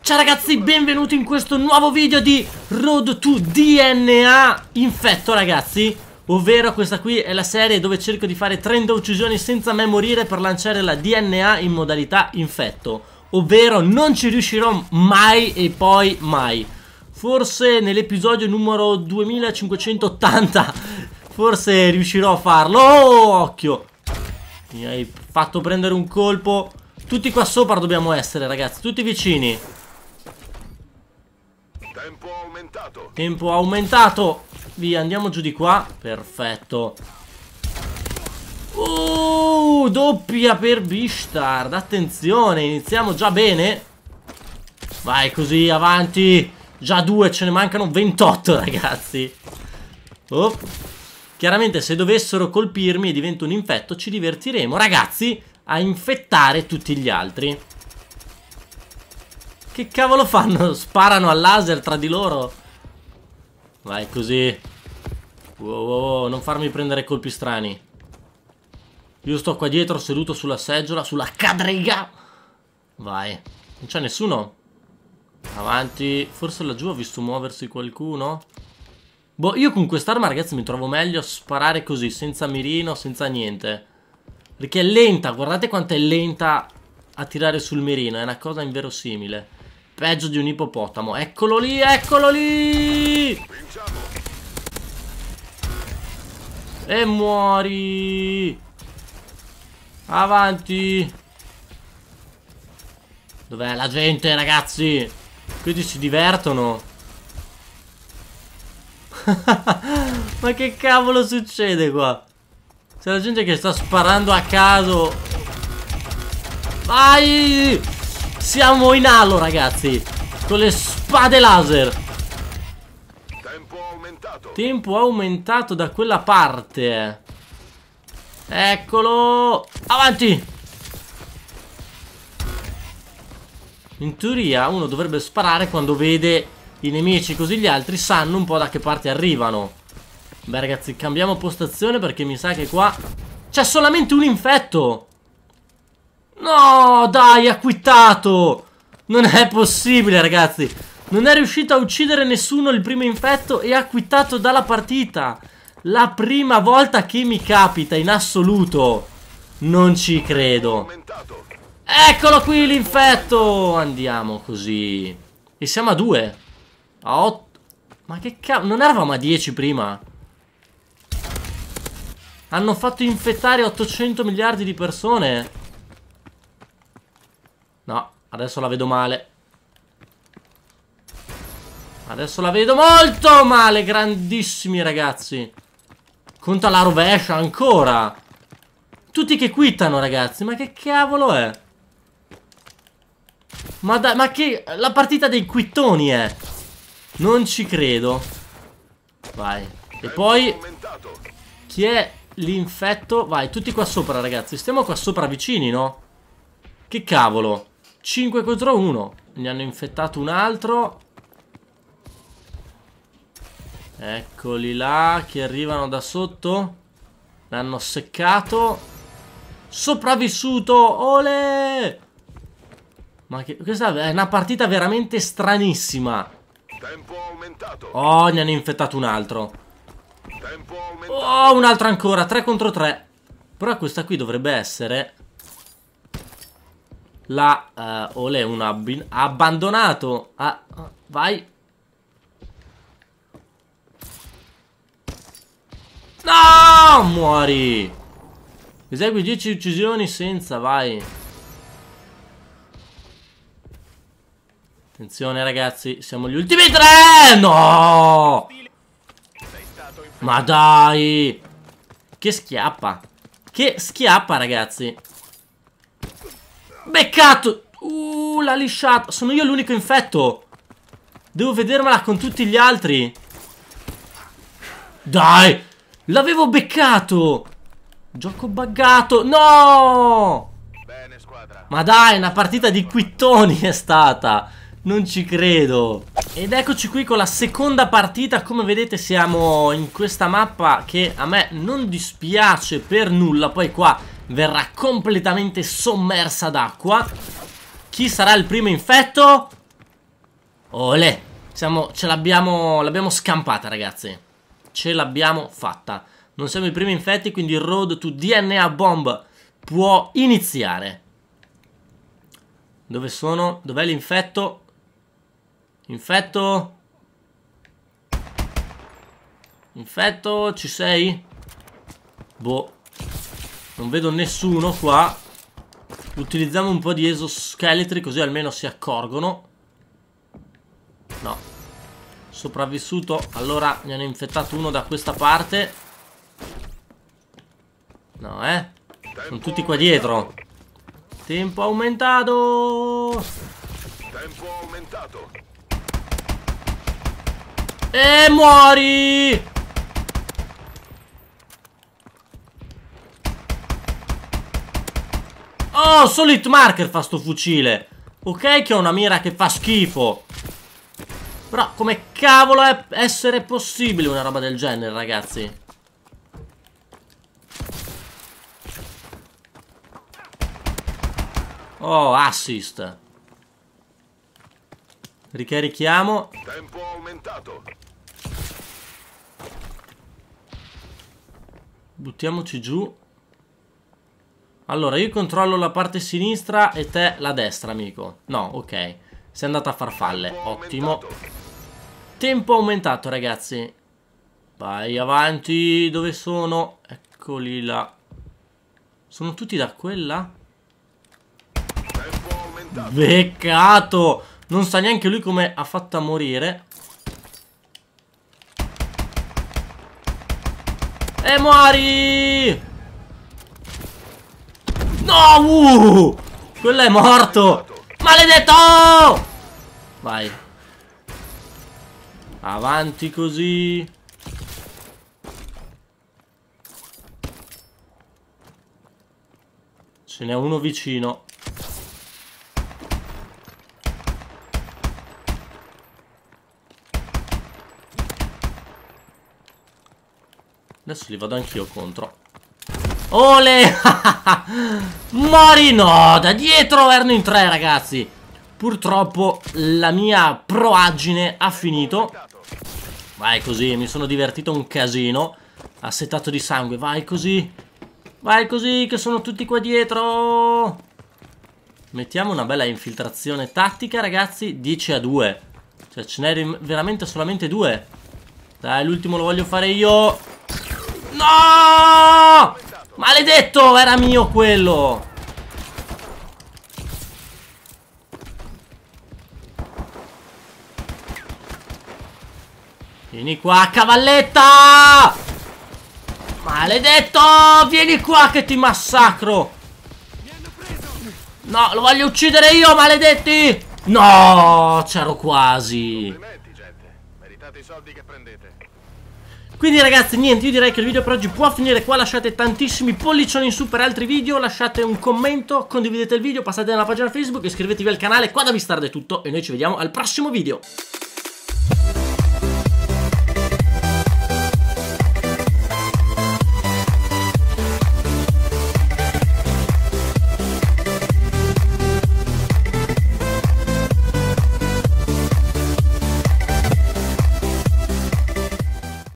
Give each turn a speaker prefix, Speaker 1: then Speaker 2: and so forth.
Speaker 1: Ciao ragazzi, benvenuti in questo nuovo video di Road to DNA infetto ragazzi Ovvero questa qui è la serie dove cerco di fare 30 uccisioni senza mai morire per lanciare la DNA in modalità infetto Ovvero non ci riuscirò mai e poi mai Forse nell'episodio numero 2580 forse riuscirò a farlo Oh, occhio Mi hai fatto prendere un colpo tutti qua sopra dobbiamo essere ragazzi Tutti vicini aumentato. Tempo aumentato. Via, andiamo giù di qua. Perfetto. Uh, doppia per Bistard. Attenzione, iniziamo già bene. Vai così, avanti. Già due, ce ne mancano 28, ragazzi. Oh. Chiaramente se dovessero colpirmi e divento un infetto ci divertiremo, ragazzi, a infettare tutti gli altri. Che cavolo fanno? Sparano a laser tra di loro. Vai così. Wow, wow, wow, non farmi prendere colpi strani. Io sto qua dietro seduto sulla seggiola, sulla cadriga Vai. Non c'è nessuno? Avanti. Forse laggiù ho visto muoversi qualcuno. Boh, io con quest'arma, ragazzi, mi trovo meglio a sparare così, senza mirino, senza niente. Perché è lenta, guardate quanto è lenta a tirare sul mirino, è una cosa inverosimile. Peggio di un ippopotamo. Eccolo lì, eccolo lì! E muori! Avanti! Dov'è la gente, ragazzi? Quindi si divertono. Ma che cavolo succede qua? C'è la gente che sta sparando a caso. Vai! Siamo in allo ragazzi Con le spade laser Tempo aumentato Tempo aumentato da quella parte Eccolo Avanti In teoria uno dovrebbe sparare quando vede i nemici Così gli altri sanno un po' da che parte arrivano Beh ragazzi cambiamo postazione perché mi sa che qua C'è solamente un infetto No, dai, ha quittato! Non è possibile, ragazzi! Non è riuscito a uccidere nessuno il primo infetto e ha quittato dalla partita! La prima volta che mi capita, in assoluto! Non ci credo! Eccolo qui l'infetto! Andiamo così... E siamo a due? A otto... Ma che cavolo... Non eravamo a dieci prima? Hanno fatto infettare 800 miliardi di persone? No, adesso la vedo male. Adesso la vedo molto male, grandissimi ragazzi. Conta la rovescia ancora. Tutti che quittano, ragazzi, ma che cavolo è? Ma, da, ma che... La partita dei quittoni è. Non ci credo. Vai. E poi... Chi è l'infetto? Vai, tutti qua sopra, ragazzi. Stiamo qua sopra vicini, no? Che cavolo. 5 contro 1. Ne hanno infettato un altro. Eccoli là che arrivano da sotto. L'hanno seccato. Sopravvissuto. Ole! Ma che... Questa è una partita veramente stranissima. Oh, ne hanno infettato un altro. Oh, un altro ancora. 3 contro 3. Però questa qui dovrebbe essere la uh, Ole un abbin ha abbandonato ah, ah, vai no muori esegui 10 uccisioni senza vai attenzione ragazzi siamo gli ultimi tre no ma dai che schiappa che schiappa ragazzi Beccato! Uh, l'ha lisciata. Sono io l'unico infetto. Devo vedermela con tutti gli altri. Dai! L'avevo beccato! Gioco buggato. No! Ma dai, una partita di quittoni è stata. Non ci credo. Ed eccoci qui con la seconda partita. Come vedete siamo in questa mappa che a me non dispiace per nulla. Poi qua verrà completamente sommersa d'acqua. Chi sarà il primo infetto? Olè! Siamo, ce l'abbiamo l'abbiamo scampata, ragazzi. Ce l'abbiamo fatta. Non siamo i primi infetti, quindi il road to DNA bomb può iniziare. Dove sono? Dov'è l'infetto? Infetto? Infetto, ci sei? Boh. Non vedo nessuno qua Utilizziamo un po' di esoscheletri Così almeno si accorgono No Sopravvissuto Allora ne hanno infettato uno da questa parte No eh Sono tutti qua dietro Tempo aumentato Tempo aumentato E muori Oh, solo hit marker fa sto fucile. Ok che ho una mira che fa schifo. Però come cavolo è essere possibile una roba del genere, ragazzi? Oh, assist. Ricarichiamo. Tempo aumentato. Buttiamoci giù. Allora, io controllo la parte sinistra e te la destra, amico. No, ok. Sei andata a farfalle. Tempo Ottimo. Aumentato. Tempo aumentato, ragazzi. Vai avanti. Dove sono? Eccoli là. Sono tutti da quella? Peccato! Non sa neanche lui come ha fatto a morire. E muori! No, uh! Quello è morto! Maledetto! Vai. Avanti così. Ce n'è uno vicino. Adesso li vado anch'io contro. Ole! Mori no! Da dietro erano in tre, ragazzi! Purtroppo la mia proaggine ha finito. Vai così, mi sono divertito un casino. Assetato di sangue, vai così. Vai così, che sono tutti qua dietro. Mettiamo una bella infiltrazione tattica, ragazzi. 10 a 2. Cioè, ce n'è veramente solamente due. Dai, l'ultimo lo voglio fare io. No! Maledetto, era mio quello! Vieni qua, cavalletta! Maledetto! Vieni qua che ti massacro! No, lo voglio uccidere io, maledetti! No, c'ero quasi! Complimenti, gente. Meritate i soldi che prendete. Quindi ragazzi niente io direi che il video per oggi può finire qua Lasciate tantissimi pollicioni in su per altri video Lasciate un commento, condividete il video Passate nella pagina Facebook, iscrivetevi al canale Qua da Vistarde è tutto e noi ci vediamo al prossimo video